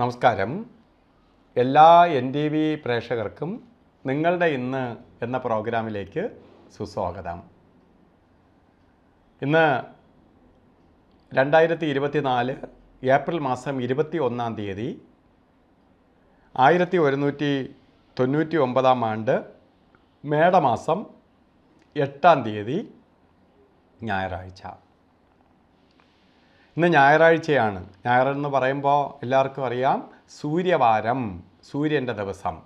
നമസ്കാരം എല്ലാ N T V പ്രേക്ഷകർക്കും നിങ്ങളുടെ ഇന്ന് എന്ന പ്രോഗ്രാമിലേക്ക് സുസ്വാഗതം ഇന്ന് രണ്ടായിരത്തി ഇരുപത്തിനാല് ഏപ്രിൽ മാസം ഇരുപത്തി ഒന്നാം തീയതി ആയിരത്തി ഒരുന്നൂറ്റി തൊണ്ണൂറ്റി ഒമ്പതാം ആണ്ട് മേടമാസം എട്ടാം തീയതി ഞായറാഴ്ച ഇന്ന് ഞായറാഴ്ചയാണ് ഞായറെന്ന് എന്ന് പറയുമ്പോൾ എല്ലാവർക്കും അറിയാം സൂര്യവാരം സൂര്യൻ്റെ ദിവസം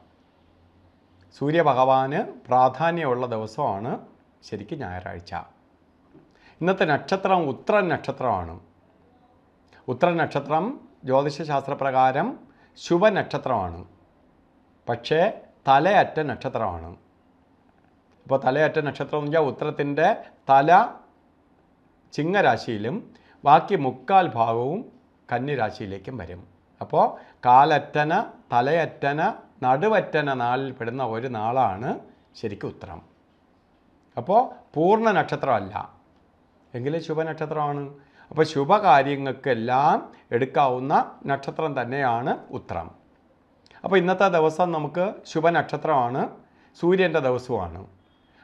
സൂര്യഭഗവാന് പ്രാധാന്യമുള്ള ദിവസമാണ് ശരിക്കും ഞായറാഴ്ച ഇന്നത്തെ നക്ഷത്രം ഉത്തര നക്ഷത്രമാണ് ഉത്തര നക്ഷത്രം ജ്യോതിഷശാസ്ത്രപ്രകാരം ശുഭനക്ഷത്രമാണ് പക്ഷേ തലയറ്റ നക്ഷത്രമാണ് അപ്പോൾ തലയറ്റ നക്ഷത്രം എന്ന് വെച്ചാൽ ഉത്തരത്തിൻ്റെ തല ചിങ്ങരാശിയിലും ബാക്കി മുക്കാൽ ഭാഗവും കന്നിരാശിയിലേക്കും വരും അപ്പോൾ കാലറ്റന തലയറ്റന നടുവറ്റന നാളിൽ പെടുന്ന ഒരു നാളാണ് ശരിക്കും ഉത്തരം അപ്പോൾ പൂർണ്ണ നക്ഷത്രമല്ല എങ്കിലും ശുഭനക്ഷത്രമാണ് അപ്പോൾ ശുഭകാര്യങ്ങൾക്കെല്ലാം എടുക്കാവുന്ന നക്ഷത്രം തന്നെയാണ് ഉത്തരം അപ്പോൾ ഇന്നത്തെ ദിവസം നമുക്ക് ശുഭനക്ഷത്രമാണ് സൂര്യൻ്റെ ദിവസമാണ്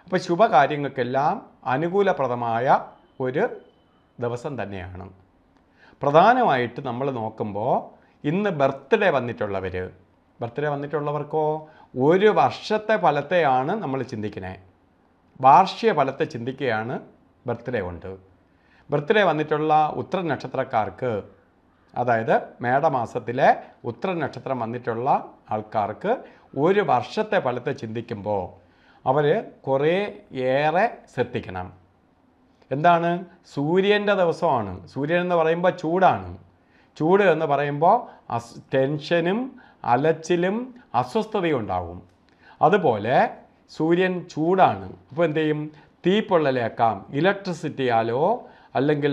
അപ്പോൾ ശുഭകാര്യങ്ങൾക്കെല്ലാം അനുകൂലപ്രദമായ ഒരു ദിവസം തന്നെയാണ് പ്രധാനമായിട്ട് നമ്മൾ നോക്കുമ്പോൾ ഇന്ന് ബർത്ത്ഡേ വന്നിട്ടുള്ളവർ ബർത്ത്ഡേ വന്നിട്ടുള്ളവർക്കോ ഒരു വർഷത്തെ ഫലത്തെയാണ് നമ്മൾ ചിന്തിക്കുന്നത് വാർഷിക ഫലത്തെ ചിന്തിക്കുകയാണ് ബർത്ത്ഡേ കൊണ്ട് ബർത്ത്ഡേ വന്നിട്ടുള്ള ഉത്തര നക്ഷത്രക്കാർക്ക് അതായത് മേടമാസത്തിലെ ഉത്തര നക്ഷത്രം വന്നിട്ടുള്ള ആൾക്കാർക്ക് ഒരു വർഷത്തെ ഫലത്തെ ചിന്തിക്കുമ്പോൾ അവർ കുറേ ഏറെ ശ്രദ്ധിക്കണം എന്താണ് സൂര്യൻ്റെ ദിവസമാണ് സൂര്യൻ എന്ന് പറയുമ്പോൾ ചൂടാണ് ചൂട് എന്ന് പറയുമ്പോൾ അസ് ടെൻഷനും അലച്ചിലും അസ്വസ്ഥതയും ഉണ്ടാകും അതുപോലെ സൂര്യൻ ചൂടാണ് അപ്പോൾ എന്ത് ചെയ്യും തീപ്പൊള്ളലേക്കാം ഇലക്ട്രിസിറ്റിയാലോ അല്ലെങ്കിൽ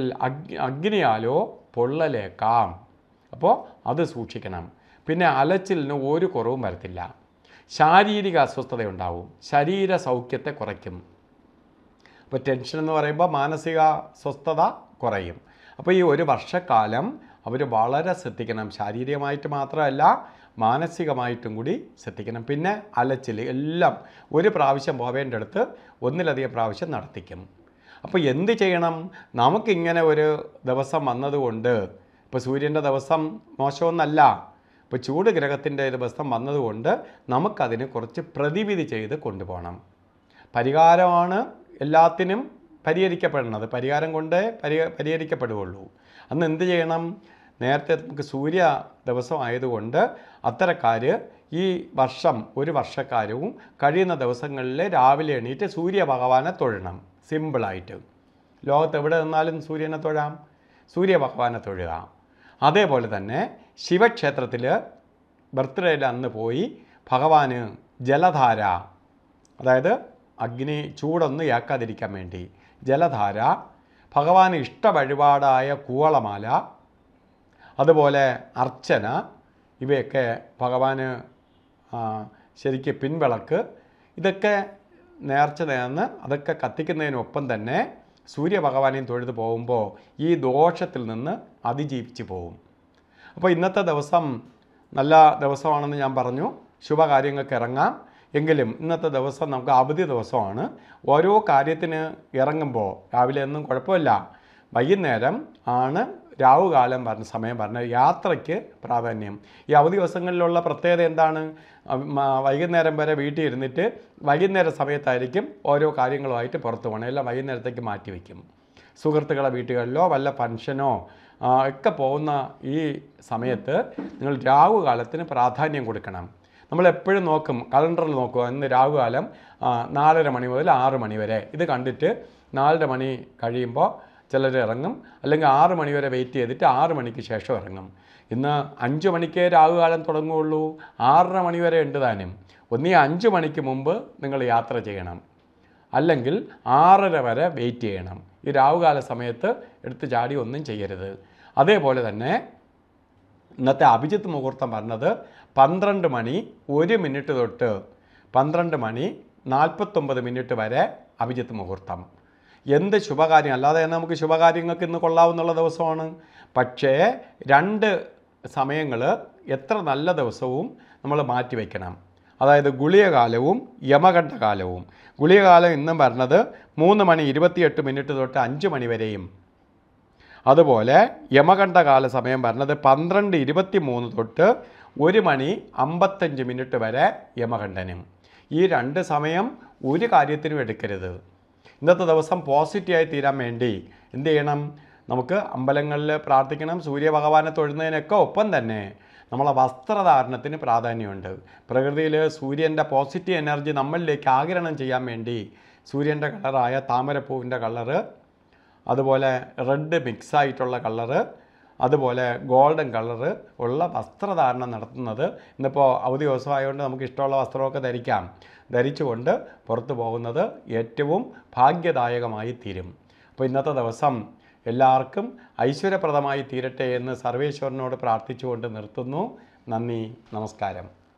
അഗ്നിയാലോ പൊള്ളലേക്കാം അപ്പോൾ അത് സൂക്ഷിക്കണം പിന്നെ അലച്ചിലിന് ഒരു കുറവും വരത്തില്ല ശാരീരിക അസ്വസ്ഥതയുണ്ടാവും ശരീര സൗഖ്യത്തെ കുറയ്ക്കും അപ്പോൾ ടെൻഷൻ എന്ന് പറയുമ്പോൾ മാനസിക സ്വസ്ഥത കുറയും അപ്പോൾ ഈ ഒരു വർഷക്കാലം അവർ വളരെ ശ്രദ്ധിക്കണം ശാരീരികമായിട്ട് മാത്രമല്ല മാനസികമായിട്ടും കൂടി ശ്രദ്ധിക്കണം പിന്നെ അലച്ചിൽ എല്ലാം ഒരു പ്രാവശ്യം പോവേണ്ടടുത്ത് ഒന്നിലധികം പ്രാവശ്യം നടത്തിക്കും അപ്പോൾ എന്ത് ചെയ്യണം നമുക്കിങ്ങനെ ഒരു ദിവസം വന്നതുകൊണ്ട് ഇപ്പോൾ സൂര്യൻ്റെ ദിവസം മോശമൊന്നല്ല ഇപ്പോൾ ചൂട് ഗ്രഹത്തിൻ്റെ ഒരു ദിവസം വന്നതുകൊണ്ട് നമുക്കതിന് കുറച്ച് പ്രതിവിധി ചെയ്ത് കൊണ്ടുപോകണം പരിഹാരമാണ് എല്ലാത്തിനും പരിഹരിക്കപ്പെടണം അത് പരിഹാരം കൊണ്ടേ പരി പരിഹരിക്കപ്പെടുകയുള്ളൂ അന്ന് എന്ത് ചെയ്യണം നേരത്തെ നമുക്ക് സൂര്യ ദിവസം ആയതുകൊണ്ട് അത്തരക്കാർ ഈ വർഷം ഒരു വർഷക്കാരവും കഴിയുന്ന ദിവസങ്ങളിൽ രാവിലെ എണീറ്റ് സൂര്യ ഭഗവാനെ തൊഴണം സിമ്പിളായിട്ട് ലോകത്ത് എവിടെ നിന്നാലും സൂര്യനെ തൊഴാം സൂര്യ ഭഗവാനെ തൊഴുക അതേപോലെ തന്നെ ശിവക്ഷേത്രത്തിൽ ബർത്ത്ഡേയിൽ അന്ന് പോയി ഭഗവാന് ജലധാര അതായത് അഗ്നി ചൂടൊന്നും ഏക്കാതിരിക്കാൻ വേണ്ടി ജലധാര ഭഗവാൻ ഇഷ്ട വഴിപാടായ കൂവളമാല അതുപോലെ അർച്ചന ഇവയൊക്കെ ഭഗവാന് ശരിക്ക് പിൻവിളക്ക് ഇതൊക്കെ നേർച്ച നേർന്ന് അതൊക്കെ കത്തിക്കുന്നതിനൊപ്പം തന്നെ സൂര്യഭഗവാനെയും തൊഴുതു പോകുമ്പോൾ ഈ ദോഷത്തിൽ നിന്ന് അതിജീവിച്ച് പോകും അപ്പോൾ ഇന്നത്തെ ദിവസം നല്ല ദിവസമാണെന്ന് ഞാൻ പറഞ്ഞു ശുഭകാര്യങ്ങൾക്ക് ഇറങ്ങാം എങ്കിലും ഇന്നത്തെ ദിവസം നമുക്ക് അവധി ദിവസമാണ് ഓരോ കാര്യത്തിന് ഇറങ്ങുമ്പോൾ രാവിലെ ഒന്നും കുഴപ്പമില്ല വൈകുന്നേരം ആണ് രാവുകാലം പറഞ്ഞ സമയം പറഞ്ഞ യാത്രയ്ക്ക് പ്രാധാന്യം ഈ അവധി ദിവസങ്ങളിലുള്ള പ്രത്യേകത എന്താണ് വൈകുന്നേരം വരെ വീട്ടിൽ ഇരുന്നിട്ട് വൈകുന്നേര സമയത്തായിരിക്കും ഓരോ കാര്യങ്ങളുമായിട്ട് പുറത്തു പോകണം എല്ലാം വൈകുന്നേരത്തേക്ക് മാറ്റി വയ്ക്കും സുഹൃത്തുക്കളെ വീട്ടുകളിലോ വല്ല ഫംഗ്ഷനോ ഒക്കെ പോകുന്ന ഈ സമയത്ത് നിങ്ങൾ രാവുകാലത്തിന് പ്രാധാന്യം കൊടുക്കണം നമ്മൾ എപ്പോഴും നോക്കും കലണ്ടറിൽ നോക്കുക ഇന്ന് രാഹുകാലം നാലര മണി മുതൽ ആറ് മണി വരെ ഇത് കണ്ടിട്ട് നാലര മണി കഴിയുമ്പോൾ ചിലർ ഇറങ്ങും അല്ലെങ്കിൽ ആറ് മണി വരെ വെയിറ്റ് ചെയ്തിട്ട് ആറ് മണിക്ക് ശേഷം ഇറങ്ങും ഇന്ന് അഞ്ച് മണിക്കേ രാഹുകാലം തുടങ്ങുകയുള്ളൂ ആറര മണി വരെ ഉണ്ട് താനും ഒന്നീ അഞ്ച് മണിക്ക് മുമ്പ് നിങ്ങൾ യാത്ര ചെയ്യണം അല്ലെങ്കിൽ ആറര വരെ വെയിറ്റ് ചെയ്യണം ഈ രാഹുകാല സമയത്ത് എടുത്ത് ചാടി ഒന്നും ചെയ്യരുത് അതേപോലെ തന്നെ ഇന്നത്തെ അഭിജിത്ത് മുഹൂർത്തം പറഞ്ഞത് പന്ത്രണ്ട് മണി ഒരു മിനിറ്റ് തൊട്ട് പന്ത്രണ്ട് മണി നാൽപ്പത്തൊമ്പത് മിനിറ്റ് വരെ അഭിജിത്ത് മുഹൂർത്തം എന്ത് ശുഭകാര്യം അല്ലാതെ നമുക്ക് ശുഭകാര്യങ്ങൾക്ക് ഇന്ന് കൊള്ളാവുന്നുള്ള ദിവസമാണ് പക്ഷേ രണ്ട് സമയങ്ങൾ എത്ര നല്ല ദിവസവും നമ്മൾ മാറ്റിവെക്കണം അതായത് ഗുളികകാലവും യമകണ്ഠകാലവും ഗുളികകാലം ഇന്നും പറഞ്ഞത് മൂന്ന് മണി ഇരുപത്തിയെട്ട് മിനിറ്റ് തൊട്ട് അഞ്ച് മണി വരെയും അതുപോലെ കാല സമയം പറഞ്ഞത് പന്ത്രണ്ട് ഇരുപത്തി മൂന്ന് തൊട്ട് ഒരു മണി അമ്പത്തഞ്ച് മിനിറ്റ് വരെ യമകണ്ഠനും ഈ രണ്ട് സമയം ഒരു കാര്യത്തിനും എടുക്കരുത് ഇന്നത്തെ ദിവസം പോസിറ്റീവായി തീരാൻ വേണ്ടി എന്ത് ചെയ്യണം നമുക്ക് അമ്പലങ്ങളിൽ പ്രാർത്ഥിക്കണം സൂര്യഭഗവാനെ തൊഴുന്നതിനൊക്കെ ഒപ്പം തന്നെ നമ്മളെ വസ്ത്രധാരണത്തിന് പ്രാധാന്യമുണ്ട് പ്രകൃതിയിൽ സൂര്യൻ്റെ പോസിറ്റീവ് എനർജി നമ്മളിലേക്ക് ആഗിരണം ചെയ്യാൻ വേണ്ടി സൂര്യൻ്റെ കളറായ താമരപ്പൂവിൻ്റെ കളറ് അതുപോലെ റെഡ് മിക്സ് ആയിട്ടുള്ള കളറ് അതുപോലെ ഗോൾഡൻ കളറ് ഉള്ള വസ്ത്രധാരണം നടത്തുന്നത് ഇന്നിപ്പോൾ അവധി ദിവസമായതുകൊണ്ട് നമുക്ക് ഇഷ്ടമുള്ള വസ്ത്രമൊക്കെ ധരിക്കാം ധരിച്ചുകൊണ്ട് പുറത്തു പോകുന്നത് ഏറ്റവും ഭാഗ്യദായകമായി തീരും അപ്പോൾ ഇന്നത്തെ ദിവസം എല്ലാവർക്കും ഐശ്വര്യപ്രദമായി തീരട്ടെ എന്ന് സർവേശ്വരനോട് പ്രാർത്ഥിച്ചുകൊണ്ട് നിർത്തുന്നു നന്ദി നമസ്കാരം